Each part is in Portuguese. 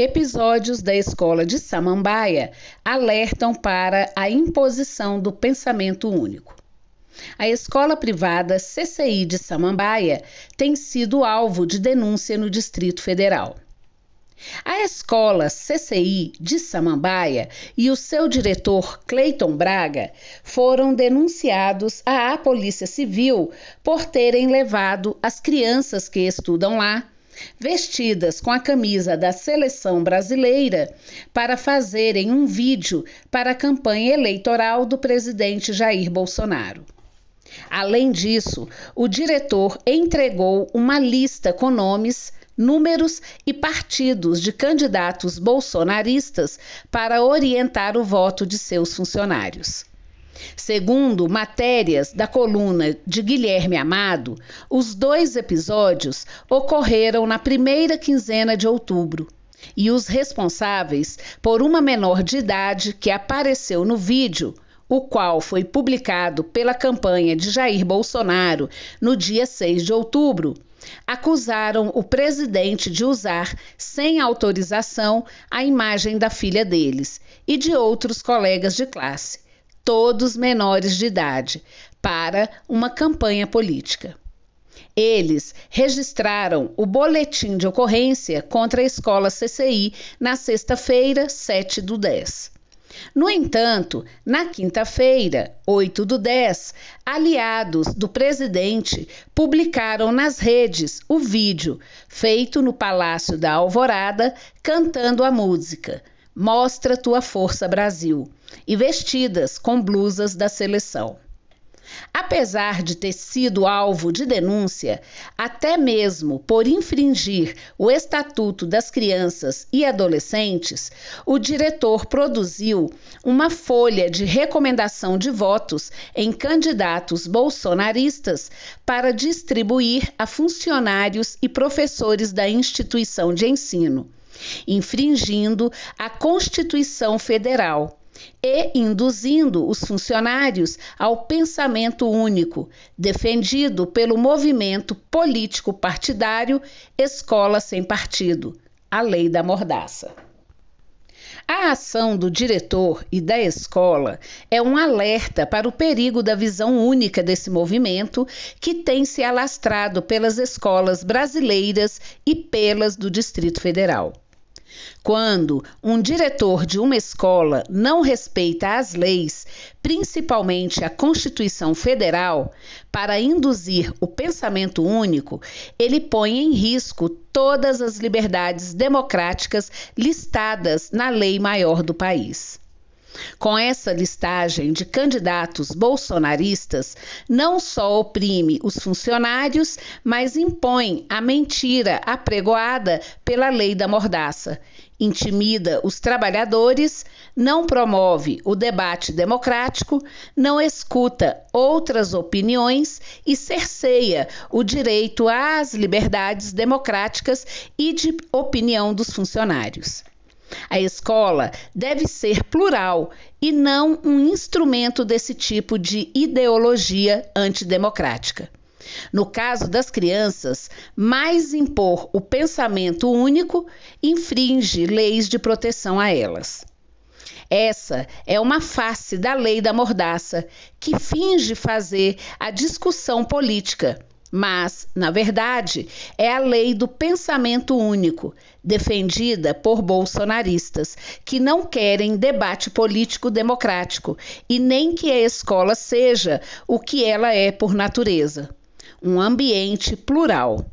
episódios da escola de Samambaia alertam para a imposição do pensamento único. A escola privada CCI de Samambaia tem sido alvo de denúncia no Distrito Federal. A escola CCI de Samambaia e o seu diretor Cleiton Braga foram denunciados à Polícia Civil por terem levado as crianças que estudam lá vestidas com a camisa da seleção brasileira, para fazerem um vídeo para a campanha eleitoral do presidente Jair Bolsonaro. Além disso, o diretor entregou uma lista com nomes, números e partidos de candidatos bolsonaristas para orientar o voto de seus funcionários. Segundo matérias da coluna de Guilherme Amado, os dois episódios ocorreram na primeira quinzena de outubro e os responsáveis por uma menor de idade que apareceu no vídeo, o qual foi publicado pela campanha de Jair Bolsonaro no dia 6 de outubro, acusaram o presidente de usar, sem autorização, a imagem da filha deles e de outros colegas de classe todos menores de idade, para uma campanha política. Eles registraram o boletim de ocorrência contra a escola CCI na sexta-feira, 7 do 10. No entanto, na quinta-feira, 8 do 10, aliados do presidente publicaram nas redes o vídeo feito no Palácio da Alvorada cantando a música Mostra tua força, Brasil, e vestidas com blusas da seleção. Apesar de ter sido alvo de denúncia, até mesmo por infringir o Estatuto das Crianças e Adolescentes, o diretor produziu uma folha de recomendação de votos em candidatos bolsonaristas para distribuir a funcionários e professores da instituição de ensino infringindo a Constituição Federal e induzindo os funcionários ao pensamento único, defendido pelo movimento político partidário Escola Sem Partido, a Lei da Mordaça. A ação do diretor e da escola é um alerta para o perigo da visão única desse movimento que tem se alastrado pelas escolas brasileiras e pelas do Distrito Federal. Quando um diretor de uma escola não respeita as leis, principalmente a Constituição Federal, para induzir o pensamento único, ele põe em risco todas as liberdades democráticas listadas na lei maior do país. Com essa listagem de candidatos bolsonaristas, não só oprime os funcionários, mas impõe a mentira apregoada pela lei da mordaça, intimida os trabalhadores, não promove o debate democrático, não escuta outras opiniões e cerceia o direito às liberdades democráticas e de opinião dos funcionários. A escola deve ser plural e não um instrumento desse tipo de ideologia antidemocrática. No caso das crianças, mais impor o pensamento único infringe leis de proteção a elas. Essa é uma face da lei da mordaça que finge fazer a discussão política mas, na verdade, é a lei do pensamento único, defendida por bolsonaristas, que não querem debate político democrático e nem que a escola seja o que ela é por natureza um ambiente plural.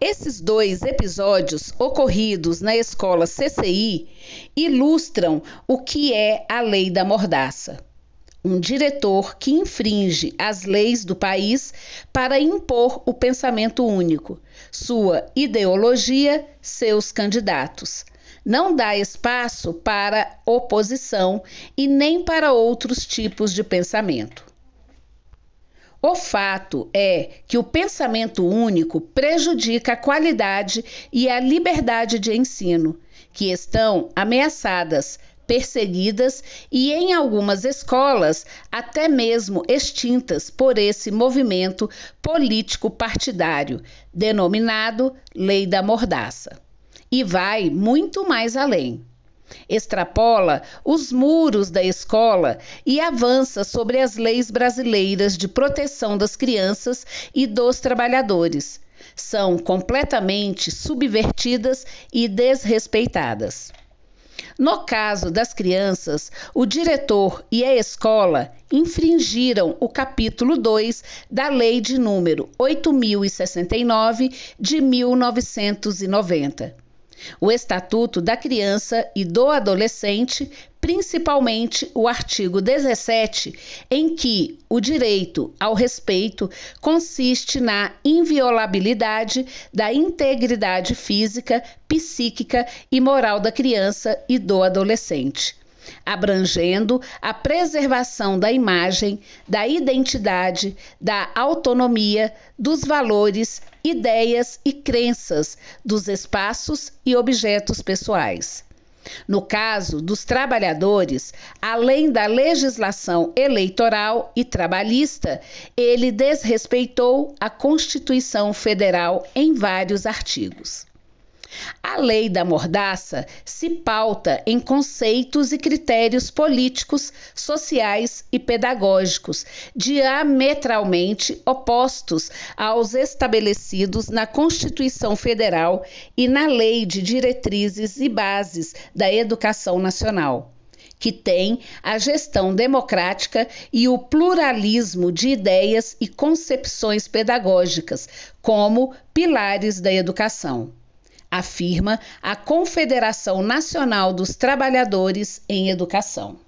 Esses dois episódios ocorridos na escola CCI ilustram o que é a lei da mordaça um diretor que infringe as leis do país para impor o pensamento único, sua ideologia, seus candidatos. Não dá espaço para oposição e nem para outros tipos de pensamento. O fato é que o pensamento único prejudica a qualidade e a liberdade de ensino, que estão ameaçadas perseguidas e, em algumas escolas, até mesmo extintas por esse movimento político-partidário, denominado Lei da Mordaça. E vai muito mais além. Extrapola os muros da escola e avança sobre as leis brasileiras de proteção das crianças e dos trabalhadores. São completamente subvertidas e desrespeitadas. No caso das crianças, o diretor e a escola infringiram o capítulo 2 da Lei de número 8069 de 1990. O Estatuto da Criança e do Adolescente principalmente o artigo 17, em que o direito ao respeito consiste na inviolabilidade da integridade física, psíquica e moral da criança e do adolescente abrangendo a preservação da imagem, da identidade, da autonomia, dos valores, ideias e crenças, dos espaços e objetos pessoais. No caso dos trabalhadores, além da legislação eleitoral e trabalhista, ele desrespeitou a Constituição Federal em vários artigos. A lei da mordaça se pauta em conceitos e critérios políticos, sociais e pedagógicos, diametralmente opostos aos estabelecidos na Constituição Federal e na Lei de Diretrizes e Bases da Educação Nacional. Que tem a gestão democrática e o pluralismo de ideias e concepções pedagógicas como pilares da educação afirma a Confederação Nacional dos Trabalhadores em Educação.